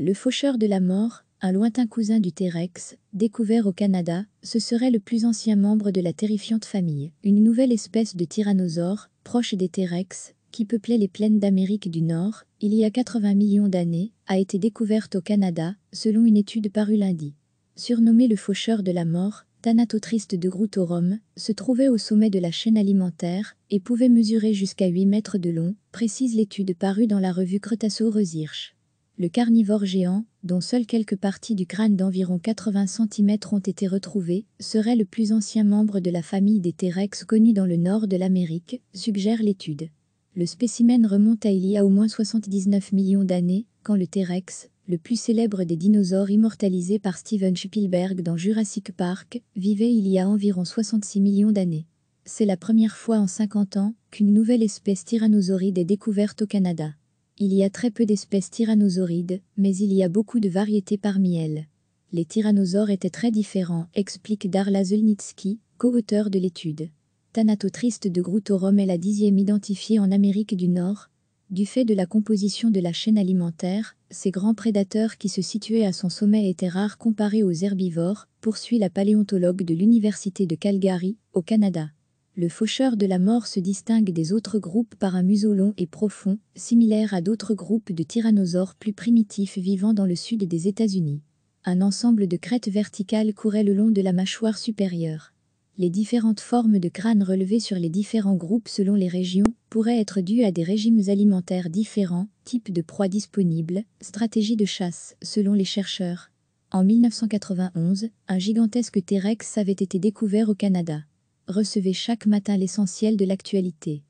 Le faucheur de la mort, un lointain cousin du T-Rex, découvert au Canada, ce serait le plus ancien membre de la terrifiante famille, une nouvelle espèce de tyrannosaure, proche des T-Rex, qui peuplait les plaines d'Amérique du Nord, il y a 80 millions d'années, a été découverte au Canada, selon une étude parue lundi. Surnommé le faucheur de la mort, Thanatotriste de Groutorum, se trouvait au sommet de la chaîne alimentaire et pouvait mesurer jusqu'à 8 mètres de long, précise l'étude parue dans la revue Cretaceous research le carnivore géant, dont seules quelques parties du crâne d'environ 80 cm ont été retrouvées, serait le plus ancien membre de la famille des T-Rex connu dans le nord de l'Amérique, suggère l'étude. Le spécimen remonte à il y a au moins 79 millions d'années, quand le T-Rex, le plus célèbre des dinosaures immortalisés par Steven Spielberg dans Jurassic Park, vivait il y a environ 66 millions d'années. C'est la première fois en 50 ans qu'une nouvelle espèce tyrannosauride est découverte au Canada. Il y a très peu d'espèces tyrannosaurides, mais il y a beaucoup de variétés parmi elles. Les tyrannosaures étaient très différents, explique Darla Zelnitsky, co-auteur de l'étude. Thanatotriste de Grutorum est la dixième identifiée en Amérique du Nord. Du fait de la composition de la chaîne alimentaire, ces grands prédateurs qui se situaient à son sommet étaient rares comparés aux herbivores, poursuit la paléontologue de l'Université de Calgary, au Canada le faucheur de la mort se distingue des autres groupes par un museau long et profond, similaire à d'autres groupes de tyrannosaures plus primitifs vivant dans le sud des États-Unis. Un ensemble de crêtes verticales courait le long de la mâchoire supérieure. Les différentes formes de crânes relevées sur les différents groupes selon les régions pourraient être dues à des régimes alimentaires différents, types de proies disponibles, stratégies de chasse, selon les chercheurs. En 1991, un gigantesque T-Rex avait été découvert au Canada recevez chaque matin l'essentiel de l'actualité.